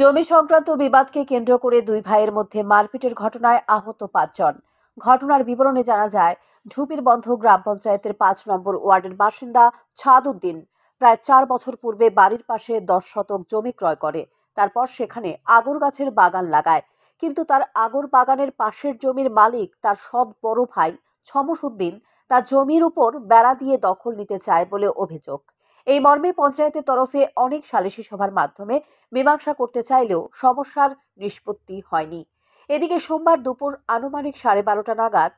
জমি সংক্রান্ত বিবাদকে কেন্দ্র করে দুই ভাইয়ের মধ্যে মারপিটের ঘটনায় আহত পাঁচজন ঘটনার বিবরণে জানা যায় ঢুপির বন্ধ গ্রাম পঞ্চায়েতের পাঁচ নম্বর ওয়ার্ডের বাসিন্দা ছাদউদ্দিন প্রায় চার বছর পূর্বে বাড়ির পাশে দশ শতক জমি ক্রয় করে তারপর সেখানে আগর গাছের বাগান লাগায় কিন্তু তার আগর বাগানের পাশের জমির মালিক তার সৎ বড় ভাই ছমসুদ্দিন তার জমির উপর বেড়া দিয়ে দখল নিতে চায় বলে অভিযোগ এই মর্মে পঞ্চায়েতের তরফে অনেক সালিশি সভার মাধ্যমে মীমাংসা করতে চাইলেও সমস্যার নিষ্পত্তি হয়নি এদিকে সোমবার দুপুর আনুমানিক সাড়ে বারোটা নাগাদ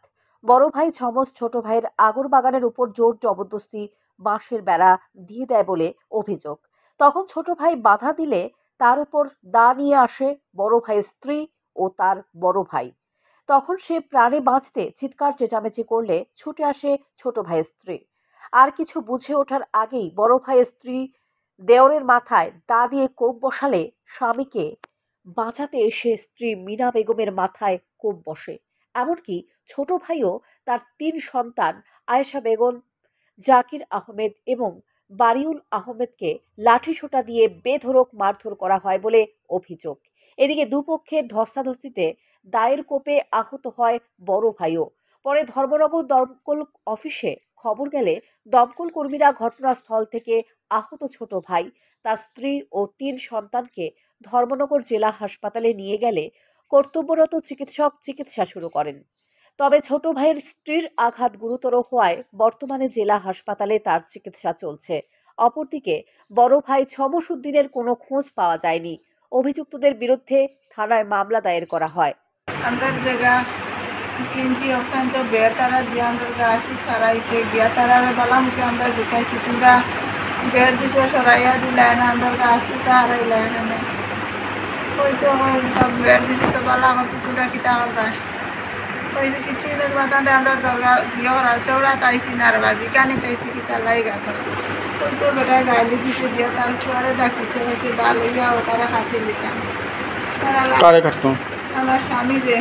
বড় ভাই ছমজ ছোট ভাইয়ের আগর বাগানের উপর জোর জবরদস্তি বাঁশের বেড়া দিয়ে দেয় বলে অভিযোগ তখন ছোট ভাই বাধা দিলে তার উপর দা নিয়ে আসে বড় ভাইয়ের স্ত্রী ও তার বড় ভাই তখন সে প্রাণে বাঁচতে চিৎকার চেঁচামেচি করলে ছুটে আসে ছোট ভাইয়ের স্ত্রী আর কিছু বুঝে ওঠার আগেই বড় ভাইয়ের স্ত্রী দেওরের মাথায় দা দিয়ে কোপ বসালে স্বামীকে বাঁচাতে এসে স্ত্রী মিনা বেগমের মাথায় কোপ বসে এমনকি ছোট ভাইও তার তিন সন্তান আয়েশা বেগম জাকির আহমেদ এবং বারিউল আহমেদকে ছোটা দিয়ে বেধরক মারধর করা হয় বলে অভিযোগ এদিকে দুপক্ষের ধস্তাধস্তিতে দায়ের কোপে আহত হয় বড় ভাইও পরে ধর্মনগর দমকল অফিসে খবর গেলে দমকল কর্মীরা ঘটনাস্থল থেকে আহত ছোট ভাই তার স্ত্রী ও তিন সন্তানকে ধর্মনগর জেলা হাসপাতালে নিয়ে গেলে কর্তব্যরত চিকিৎসক চিকিৎসা শুরু করেন তবে ছোট ভাইয়ের স্ত্রীর আঘাত গুরুতর হওয়ায় বর্তমানে জেলা হাসপাতালে তার চিকিৎসা চলছে অপরদিকে বড় ভাই ছমসুদ্দিনের কোনো খোঁজ পাওয়া যায়নি অভিযুক্তদের বিরুদ্ধে থানায় মামলা দায়ের করা হয় किंची तो बेळतारा दियांदर आसी सरायचे गियातारा वे बलाम के अंदर दिखाई सुतुंगा बेळ दिसो सराया दी लाइन अंदर आसी तारा लाइन में कोई तो सब बेळ दिसो तो बलाम सुतुंगा किता होगा कोई तो, तो, तो किछु ने बतांदे अंदर दरगा दियो रा चौड़ा ताईसी नारवाजी काने ताईसी किता लाएगा तो कोई तो बेटा गाली दिसो दिया तार सुआरे डाकी से से बाल लिया और तारा हाथे लिया तारा करता हूं हमारा स्वामी जे